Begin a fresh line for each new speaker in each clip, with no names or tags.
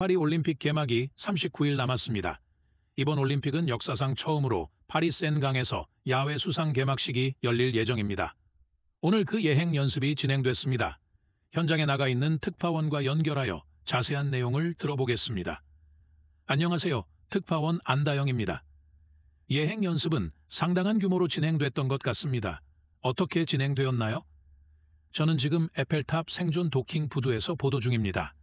파리올림픽 개막이 39일 남았습니다. 이번 올림픽은 역사상 처음으로 파리 센강에서 야외 수상 개막식이 열릴 예정입니다. 오늘 그 예행 연습이 진행됐습니다. 현장에 나가 있는 특파원과 연결하여 자세한 내용을 들어보겠습니다. 안녕하세요. 특파원 안다영입니다. 예행 연습은 상당한 규모로 진행됐던 것 같습니다. 어떻게 진행되었나요? 저는 지금 에펠탑 생존 도킹 부두에서 보도 중입니다.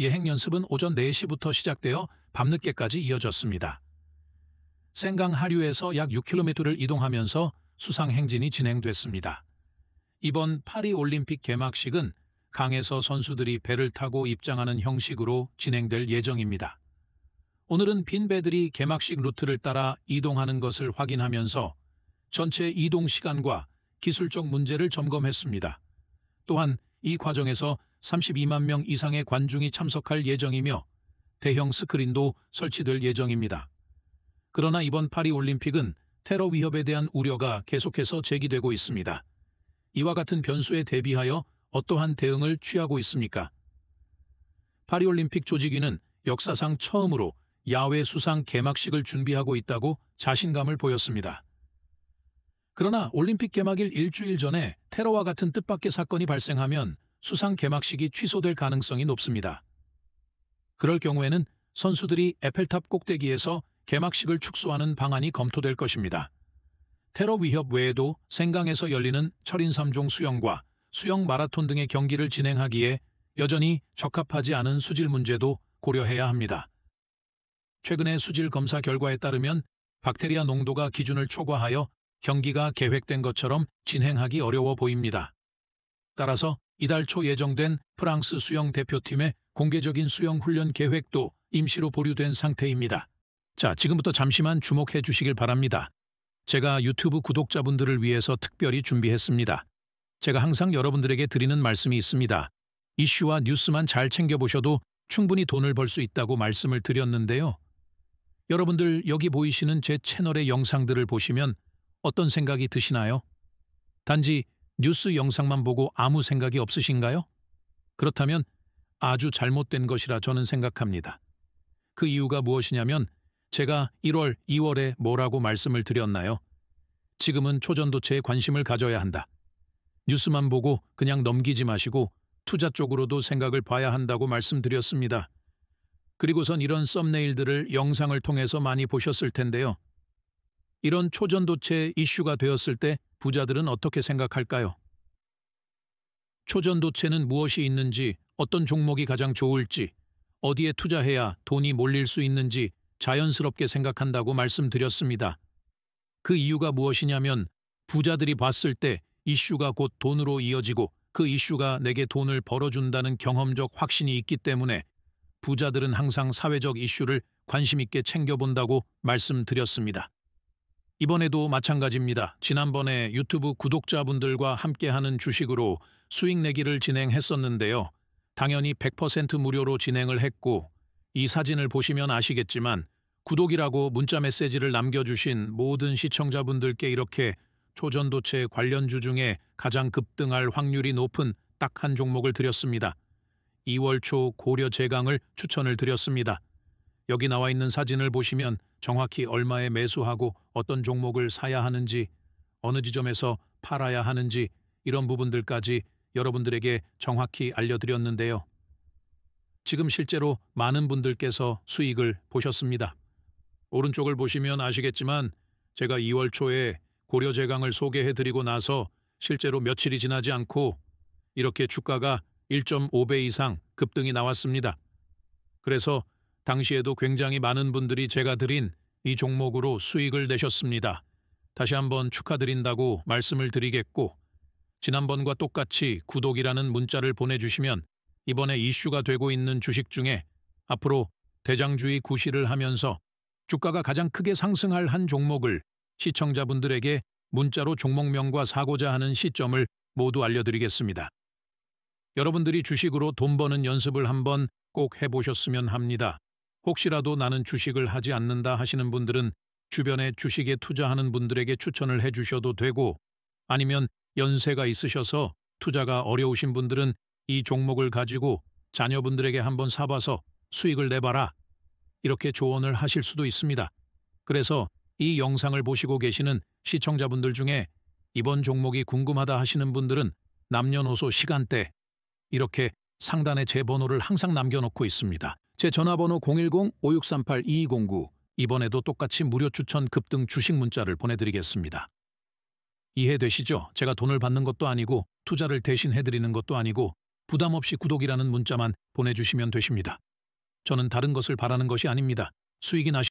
예행 연습은 오전 4시부터 시작되어 밤늦게까지 이어졌습니다. 생강 하류에서 약 6km를 이동하면서 수상 행진이 진행됐습니다. 이번 파리 올림픽 개막식은 강에서 선수들이 배를 타고 입장하는 형식으로 진행될 예정입니다. 오늘은 빈 배들이 개막식 루트를 따라 이동하는 것을 확인하면서 전체 이동 시간과 기술적 문제를 점검했습니다. 또한 이 과정에서 32만 명 이상의 관중이 참석할 예정이며 대형 스크린도 설치될 예정입니다. 그러나 이번 파리올림픽은 테러 위협에 대한 우려가 계속해서 제기되고 있습니다. 이와 같은 변수에 대비하여 어떠한 대응을 취하고 있습니까? 파리올림픽 조직위는 역사상 처음으로 야외 수상 개막식을 준비하고 있다고 자신감을 보였습니다. 그러나 올림픽 개막일 일주일 전에 테러와 같은 뜻밖의 사건이 발생하면 수상 개막식이 취소될 가능성이 높습니다. 그럴 경우에는 선수들이 에펠탑 꼭대기에서 개막식을 축소하는 방안이 검토될 것입니다. 테러 위협 외에도 생강에서 열리는 철인 3종 수영과 수영 마라톤 등의 경기를 진행하기에 여전히 적합하지 않은 수질 문제도 고려해야 합니다. 최근의 수질 검사 결과에 따르면 박테리아 농도가 기준을 초과하여 경기가 계획된 것처럼 진행하기 어려워 보입니다. 따라서 이달 초 예정된 프랑스 수영 대표팀의 공개적인 수영 훈련 계획도 임시로 보류된 상태입니다. 자, 지금부터 잠시만 주목해 주시길 바랍니다. 제가 유튜브 구독자분들을 위해서 특별히 준비했습니다. 제가 항상 여러분들에게 드리는 말씀이 있습니다. 이슈와 뉴스만 잘 챙겨보셔도 충분히 돈을 벌 수 있다고 말씀을 드렸는데요. 여러분들 여기 보이시는 제 채널의 영상들을 보시면 어떤 생각이 드시나요? 단지 뉴스 영상만 보고 아무 생각이 없으신가요? 그렇다면 아주 잘못된 것이라 저는 생각합니다. 그 이유가 무엇이냐면 제가 1월, 2월에 뭐라고 말씀을 드렸나요? 지금은 초전도체에 관심을 가져야 한다. 뉴스만 보고 그냥 넘기지 마시고 투자 쪽으로도 생각을 봐야 한다고 말씀드렸습니다. 그리고선 이런 썸네일들을 영상을 통해서 많이 보셨을 텐데요. 이런 초전도체 이슈가 되었을 때 부자들은 어떻게 생각할까요? 초전도체는 무엇이 있는지, 어떤 종목이 가장 좋을지, 어디에 투자해야 돈이 몰릴 수 있는지 자연스럽게 생각한다고 말씀드렸습니다. 그 이유가 무엇이냐면 부자들이 봤을 때 이슈가 곧 돈으로 이어지고 그 이슈가 내게 돈을 벌어준다는 경험적 확신이 있기 때문에 부자들은 항상 사회적 이슈를 관심 있게 챙겨본다고 말씀드렸습니다. 이번에도 마찬가지입니다. 지난번에 유튜브 구독자분들과 함께하는 주식으로 수익 내기를 진행했었는데요. 당연히 100% 무료로 진행을 했고 이 사진을 보시면 아시겠지만 구독이라고 문자 메시지를 남겨주신 모든 시청자분들께 이렇게 초전도체 관련주 중에 가장 급등할 확률이 높은 딱 한 종목을 드렸습니다. 2월 초 고려 제강을 추천을 드렸습니다. 여기 나와 있는 사진을 보시면 정확히 얼마에 매수하고 어떤 종목을 사야 하는지, 어느 지점에서 팔아야 하는지 이런 부분들까지 여러분들에게 정확히 알려드렸는데요. 지금 실제로 많은 분들께서 수익을 보셨습니다. 오른쪽을 보시면 아시겠지만 제가 2월 초에 고려제강을 소개해드리고 나서 실제로 며칠이 지나지 않고 이렇게 주가가 1.5배 이상 급등이 나왔습니다. 그래서 당시에도 굉장히 많은 분들이 제가 드린 이 종목으로 수익을 내셨습니다. 다시 한번 축하드린다고 말씀을 드리겠고 지난번과 똑같이 구독이라는 문자를 보내주시면 이번에 이슈가 되고 있는 주식 중에 앞으로 대장주의 구시를 하면서 주가가 가장 크게 상승할 한 종목을 시청자분들에게 문자로 종목명과 사고자 하는 시점을 모두 알려드리겠습니다. 여러분들이 주식으로 돈 버는 연습을 한번 꼭 해보셨으면 합니다. 혹시라도 나는 주식을 하지 않는다 하시는 분들은 주변에 주식에 투자하는 분들에게 추천을 해주셔도 되고 아니면 연세가 있으셔서 투자가 어려우신 분들은 이 종목을 가지고 자녀분들에게 한번 사봐서 수익을 내봐라 이렇게 조언을 하실 수도 있습니다. 그래서 이 영상을 보시고 계시는 시청자분들 중에 이번 종목이 궁금하다 하시는 분들은 남녀노소 시간대 이렇게 상단에 제 번호를 항상 남겨놓고 있습니다. 제 전화번호 010-5638-2209 이번에도 똑같이 무료 추천 급등 주식 문자를 보내드리겠습니다. 이해되시죠? 제가 돈을 받는 것도 아니고 투자를 대신 해드리는 것도 아니고 부담 없이 구독이라는 문자만 보내주시면 되십니다. 저는 다른 것을 바라는 것이 아닙니다. 수익이 나시